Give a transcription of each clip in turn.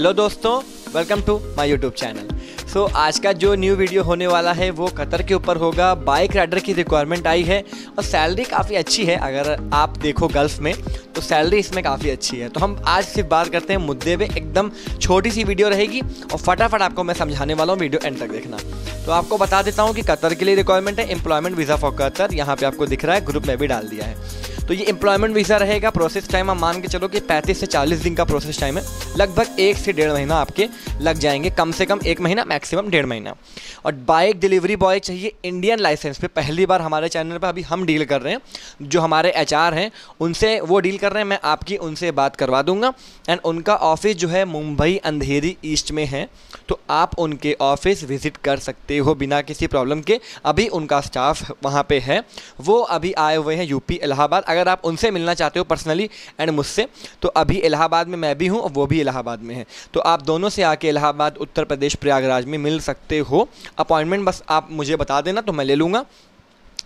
hello दोस्तों welcome to my YouTube channel so आज का जो न्यू वीडियो होने वाला है वो कतर के ऊपर होगा बाइक राइडर की रिक्वायरमेंट आई है और सैलरी काफ़ी अच्छी है अगर आप देखो गल्फ़ में तो सैलरी इसमें काफ़ी अच्छी है तो हम आज सिर्फ बात करते हैं मुद्दे पे एकदम छोटी सी वीडियो रहेगी और फटाफट आपको मैं समझाने वाला हूँ वीडियो एंड तक देखना तो आपको बता देता हूँ कि कतर के लिए रिक्वायरमेंट है एम्प्लॉयमेंट वीज़ा फॉर कतर यहाँ पर आपको दिख रहा है ग्रुप में भी डाल दिया है तो ये एम्प्लॉयमेंट वीज़ा रहेगा प्रोसेस टाइम आप मान के चलो कि पैंतीस से चालीस दिन का प्रोसेस टाइम है लगभग एक से डेढ़ महीना आपके लग जाएंगे कम से कम एक महीना मैक्सिमम डेढ़ महीना और बाइक डिलीवरी बॉय चाहिए इंडियन लाइसेंस पे पहली बार हमारे चैनल पर अभी हम डील कर रहे हैं जो हमारे एच हैं उनसे वो डील कर रहे हैं मैं आपकी उनसे बात करवा दूंगा एंड उनका ऑफिस जो है मुंबई अंधेरी ईस्ट में है तो आप उनके ऑफिस विजिट कर सकते हो बिना किसी प्रॉब्लम के अभी उनका स्टाफ वहाँ पर है वो अभी आए हुए हैं यूपी इलाहाबाद अगर अगर आप उनसे मिलना चाहते हो पर्सनली एंड मुझसे तो अभी इलाहाबाद में मैं भी हूँ और वो भी इलाहाबाद में है तो आप दोनों से आके इलाहाबाद उत्तर प्रदेश प्रयागराज में मिल सकते हो अपॉइंटमेंट बस आप मुझे बता देना तो मैं ले लूँगा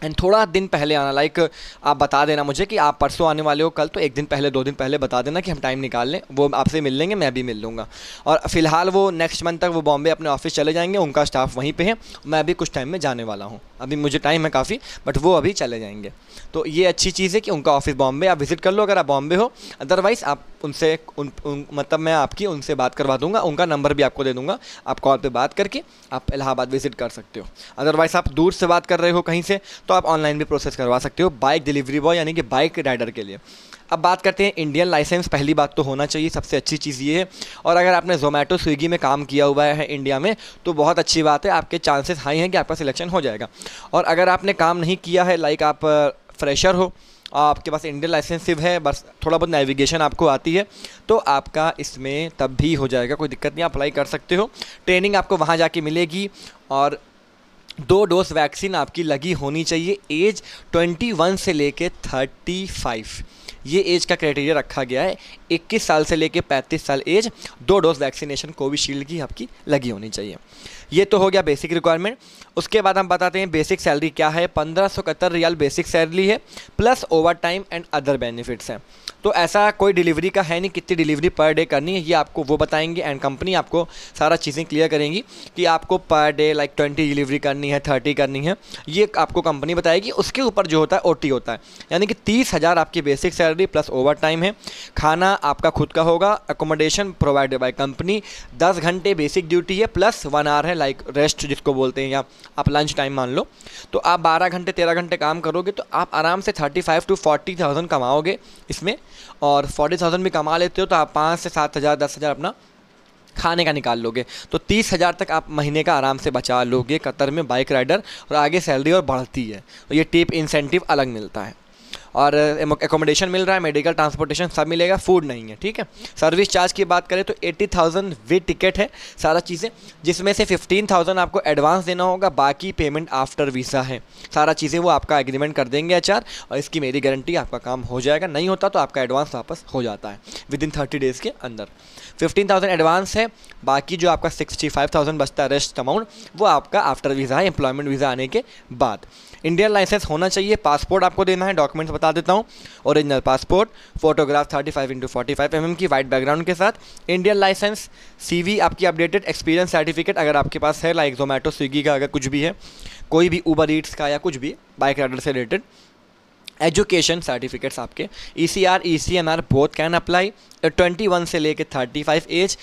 एंड थोड़ा दिन पहले आना लाइक आप बता देना मुझे कि आप परसों आने वाले हो कल तो एक दिन पहले दो दिन पहले बता देना कि हम टाइम निकाल लें वो आपसे मिल लेंगे मैं भी मिल लूँगा और फिलहाल वो नेक्स्ट मंथ तक वो बॉम्बे अपने ऑफिस चले जाएंगे उनका स्टाफ वहीं पर है मैं अभी कुछ टाइम में जाने वाला हूँ अभी मुझे टाइम है काफ़ी बट वो अभी चले जाएंगे तो ये अच्छी चीज़ है कि उनका ऑफिस बॉम्बे आप विज़िट कर लो अगर आप बॉम्बे हो अदरवाइज़ आप उनसे उन, उन मतलब मैं आपकी उनसे बात करवा दूंगा उनका नंबर भी आपको दे दूंगा आप कॉल पे बात करके आप इलाहाबाद विज़िट कर सकते हो अदरवाइज़ आप दूर से बात कर रहे हो कहीं से तो आप ऑनलाइन भी प्रोसेस करवा सकते हो बाइक डिलीवरी बॉय यानी कि बाइक राइडर के लिए अब बात करते हैं इंडियन लाइसेंस पहली बात तो होना चाहिए सबसे अच्छी चीज़ ये है और अगर आपने जोमेटो स्विगी में काम किया हुआ है इंडिया में तो बहुत अच्छी बात है आपके चांसेस हाई हैं कि आपका सिलेक्शन हो जाएगा और अगर आपने काम नहीं किया है लाइक आप फ्रेशर हो आपके पास इंडियन लाइसेंसिव है बस थोड़ा बहुत नेविगेशन आपको आती है तो आपका इसमें तब भी हो जाएगा कोई दिक्कत नहीं अप्लाई कर सकते हो ट्रेनिंग आपको वहाँ जाके मिलेगी और दो डोज वैक्सीन आपकी लगी होनी चाहिए एज 21 से लेके 35 ये एज का क्राइटेरिया रखा गया है इक्कीस साल से लेकर पैंतीस साल एज दो डोज वैक्सीनेशन कोविशील्ड की आपकी लगी होनी चाहिए ये तो हो गया बेसिक रिक्वायरमेंट उसके बाद हम बताते हैं बेसिक सैलरी क्या है पंद्रह रियाल बेसिक सैलरी है plus overtime and other benefits हैं तो ऐसा कोई डिलीवरी का है नहीं कितनी डिलीवरी पर डे करनी है ये आपको वो बताएंगे एंड कंपनी आपको सारा चीज़ें क्लियर करेंगी कि आपको per day like twenty delivery करनी है थर्टी करनी है ये आपको कंपनी बताएगी उसके ऊपर जो होता है ओ होता है यानी कि तीस हज़ार आपकी basic salary plus overtime है खाना आपका खुद का होगा एकोमोडेशन प्रोवाइडेड बाई कंपनी दस घंटे बेसिक ड्यूटी है प्लस वन आवर है लाइक रेस्ट जिसको बोलते हैं या आप लंच टाइम मान लो तो आप बारह घंटे तेरह घंटे काम करोगे तो आप आराम से thirty five to forty thousand कमाओगे इसमें और फोर्टी थाउजेंड भी कमा लेते हो तो आप पाँच से सात हज़ार दस हज़ार अपना खाने का निकाल लोगे तो तीस हज़ार तक आप महीने का आराम से बचा लोगे कतर में बाइक राइडर और आगे सैलरी और बढ़ती है तो ये टिप इंसेंटिव अलग मिलता है और एकोमोडेशन मिल रहा है मेडिकल ट्रांसपोर्टेशन सब मिलेगा फूड नहीं है ठीक है सर्विस चार्ज की बात करें तो एट्टी थाउजेंड वे टिकट है सारा चीज़ें जिसमें से फिफ्टीन थाउजेंड आपको एडवांस देना होगा बाकी पेमेंट आफ्टर वीज़ा है सारा चीज़ें वो आपका एग्रीमेंट कर देंगे अचार और इसकी मेरी गारंटी आपका काम हो जाएगा नहीं होता तो आपका एडवांस वापस हो जाता है विद इन थर्टी डेज़ के अंदर फिफ्टीन थाउजेंड एडवांस है बाकी जो आपका सिक्सटी फाइव थाउजेंड बचता है रेस्ट अमाउंट वो आपका आफ्टर वीज़ा है एम्प्लॉयमेंट वीज़ा आने के बाद इंडियन लाइसेंस होना चाहिए पासपोर्ट आपको देना है डॉक्यूमेंट्स बता देता हूँ original passport photograph 35 five into forty की वाइट बैकग्राउंड के साथ इंडियन लाइसेंस सीवी आपकी अपडेटेड एक्सपीरियंस सर्टिफिकेट अगर आपके पास है लाइक जोमेटो स्विगी का अगर कुछ भी है कोई भी ऊबर ईट्स का या कुछ भी बाइक राइडर से रिलेटेड एजुकेशन सर्टिफिकेट्स आपके E C R E C M R both can apply twenty one से लेकर थर्टी फाइव एज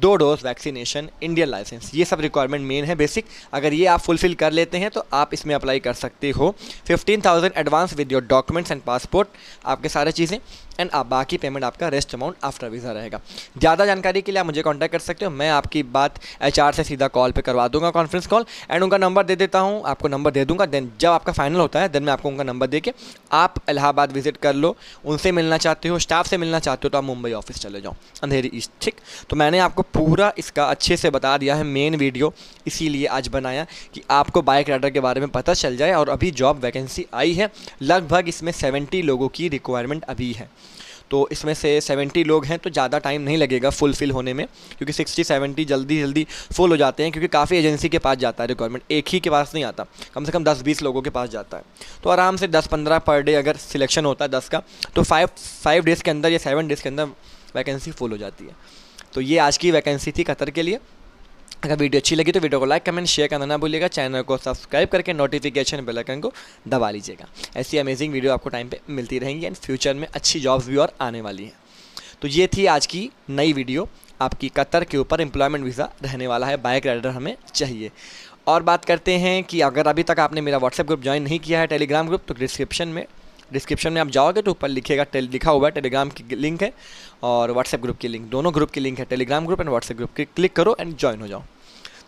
दो डोज वैक्सीनेशन इंडियन लाइसेंस ये सब रिक्वायरमेंट मेन है बेसिक अगर ये आप फुलफिल कर लेते हैं तो आप इसमें अप्लाई कर सकते हो fifteen thousand advance with your documents and passport आपके सारे चीज़ें एंड आप बाकी पेमेंट आपका रेस्ट अमाउंट आफ्टर वीज़ा रहेगा ज़्यादा जानकारी के लिए आप मुझे कॉन्टैक्ट कर सकते हो मैं आपकी बात एच से सीधा कॉल पर करवा दूंगा कॉन्फ्रेंस कॉल एंड उनका नंबर दे देता हूँ आपको नंबर दे दूंगा देन जब आपका फाइनल होता है देन मैं आपको उनका नंबर दे के आप इलाहाबाद विजिट कर लो उनसे मिलना चाहते हो स्टाफ से मिलना चाहते हो तो आप मुंबई ऑफिस चले जाओ अंधेरी ईस्ट ठीक तो मैंने आपको पूरा इसका अच्छे से बता दिया है मेन वीडियो इसीलिए आज बनाया कि आपको बाइक राइडर के बारे में पता चल जाए और अभी जॉब वैकेंसी आई है लगभग इसमें सेवेंटी लोगों की रिक्वायरमेंट अभी है तो इसमें से 70 लोग हैं तो ज़्यादा टाइम नहीं लगेगा फुलफ़िल होने में क्योंकि 60 70 जल्दी जल्दी फुल हो जाते हैं क्योंकि काफ़ी एजेंसी के पास जाता है रिक्वायरमेंट एक ही के पास नहीं आता कम से कम दस बीस लोगों के पास जाता है तो आराम से दस पंद्रह पर डे अगर सिलेक्शन होता है दस का तो फाइव फाइव डेज़ के अंदर या सेवन डेज़ के अंदर वैकेंसी फुल हो जाती है तो ये आज की वैकेंसी थी कतर के लिए अगर वीडियो अच्छी लगी तो वीडियो को लाइक कमेंट शेयर करना ना भूलिएगा चैनल को सब्सक्राइब करके नोटिफिकेशन बेल आइकन को दबा लीजिएगा ऐसी अमेजिंग वीडियो आपको टाइम पे मिलती रहेंगी एंड फ्यूचर में अच्छी जॉब्स भी और आने वाली हैं तो ये थी आज की नई वीडियो आपकी कतर के ऊपर एम्प्लॉयमेंट वीज़ा रहने वाला है बाइक राइडर हमें चाहिए और बात करते हैं कि अगर अभी तक आपने मेरा व्हाट्सएप ग्रुप ज्वाइन नहीं किया है टेलीग्राम ग्रुप तो डिस्क्रिप्शन में डिस्क्रिप्शन में आप जाओगे तो ऊपर लिखेगा टेल लिखा हुआ है टेलीग्राम की लिंक है और व्हाट्सएप ग्रुप की लिंक दोनों ग्रुप की लिंक है Telegram group and WhatsApp group की क्लिक करो एंड ज्वाइन हो जाओ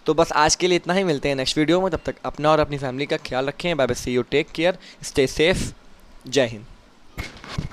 तो बस आज के लिए इतना ही मिलते हैं नेक्स्ट वीडियो में तब तक अपना और अपनी फैमिली का ख्याल रखें bye bye see you take care stay safe जय हिंद